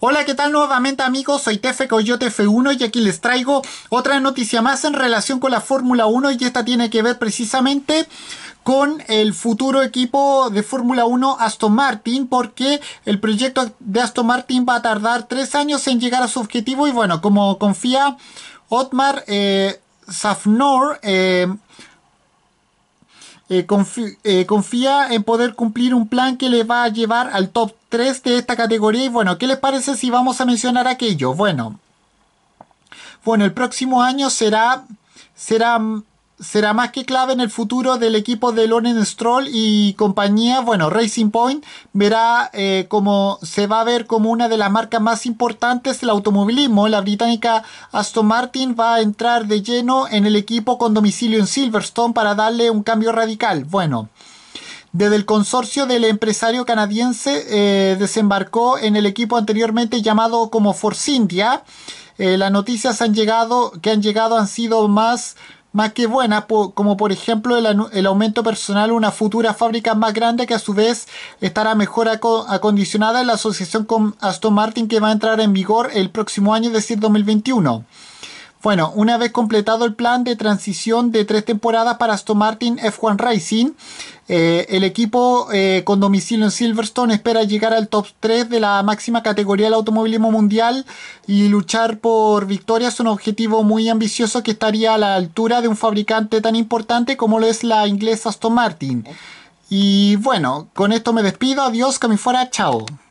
Hola, ¿qué tal nuevamente amigos? Soy Tefe Coyote F1 y aquí les traigo otra noticia más en relación con la Fórmula 1 y esta tiene que ver precisamente con el futuro equipo de Fórmula 1 Aston Martin porque el proyecto de Aston Martin va a tardar tres años en llegar a su objetivo y bueno, como confía Otmar eh, Safnor, eh, eh, eh, confía en poder cumplir un plan que le va a llevar al top 3 de esta categoría. Y bueno, ¿qué les parece si vamos a mencionar aquello? Bueno, bueno el próximo año será, será será más que clave en el futuro del equipo de Lonen Stroll y compañía. Bueno, Racing Point verá eh, cómo como se va a ver como una de las marcas más importantes del automovilismo. La británica Aston Martin va a entrar de lleno en el equipo con domicilio en Silverstone para darle un cambio radical. Bueno. Desde el consorcio del empresario canadiense eh, desembarcó en el equipo anteriormente llamado como Force India. Eh, las noticias han llegado, que han llegado han sido más más que buenas, como por ejemplo el, aumento personal, una futura fábrica más grande que a su vez estará mejor acondicionada en la asociación con Aston Martin que va a entrar en vigor el próximo año, es decir, 2021. Bueno, una vez completado el plan de transición de tres temporadas para Aston Martin F1 Racing, eh, el equipo eh, con domicilio en Silverstone espera llegar al top 3 de la máxima categoría del automovilismo mundial y luchar por victorias es un objetivo muy ambicioso que estaría a la altura de un fabricante tan importante como lo es la inglesa Aston Martin. Y bueno, con esto me despido, adiós, que me fuera, chao.